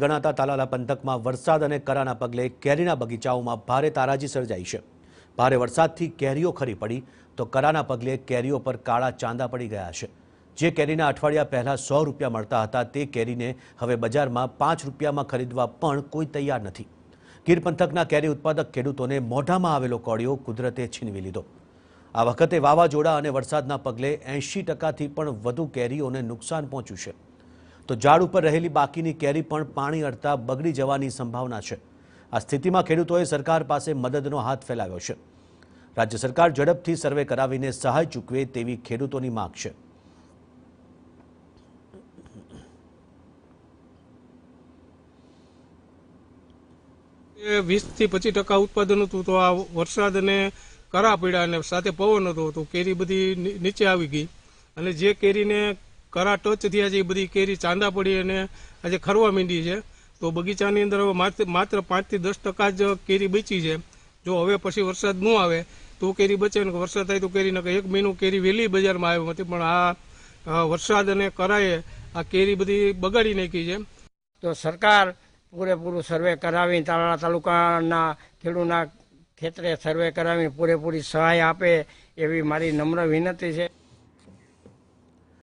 ગણાતા તાલાલા પંથકમાં વરસાદ અને કરાના પગલે કેરીના બગીચાઓમાં ભારે તારાજી સર્જાઈ છે ભારે વરસાદથી કેરીઓ ખરી પડી તો કરાના પગલે કેરીઓ પર કાળા ચાંદા પડી ગયા છે જે કેરીના અઠવાડિયા પહેલાં સો રૂપિયા મળતા હતા તે કેરીને હવે બજારમાં પાંચ રૂપિયામાં ખરીદવા પણ કોઈ તૈયાર નથી ગીર પંથકના કેરી ઉત્પાદક ખેડૂતોને મોઢામાં આવેલો કોળિયો કુદરતે છીનવી લીધો આ વખતે વાવાઝોડા અને વરસાદના પગલે એંશી ટકાથી પણ વધુ કેરીઓને નુકસાન પહોંચ્યું છે તો ઝાડ ઉપર રહેલી બાકીની કેરી પણ પાણી અડતા બગડી જવાની સંભાવના છે આ સ્થિતિમાં ખેડૂતોએ સરકાર પાસે મદદનો હાથ ફેલાવ્યો છે રાજ્ય સરકાર ઝડપથી સર્વે કરાવીને સહાય ચૂકવે તેવી ખેડૂતોની માંગ છે વીસથી પચીસ ટકા ઉત્પાદન હતું તો આ વરસાદ અને કરા પીડા અને સાથે પવન હતો તો કેરી બધી નીચે આવી ગઈ અને જે કેરીને કરા ટચથી આજે એ બધી કેરી ચાંદા પડી અને આજે ખરવા માંડી છે તો બગીચાની અંદર હવે માત્ર પાંચથી દસ ટકા જ કેરી બચી છે જો હવે પછી વરસાદ ન આવે તો કેરી બચે ને વરસાદ થાય તો કેરી નકે એક મહિનું કેરી વહેલી બજારમાં આવ્યો નથી પણ આ વરસાદ અને કરાએ આ કેરી બધી બગાડી નાખી છે તો સરકાર પૂરેપૂરું સર્વે કરાવી તાલાળા તાલુકાના ખેડૂતના ખેતરે સર્વે કરાવી પૂરેપૂરી સહાય આપે એવી મારી નમ્ર વિનંતી છે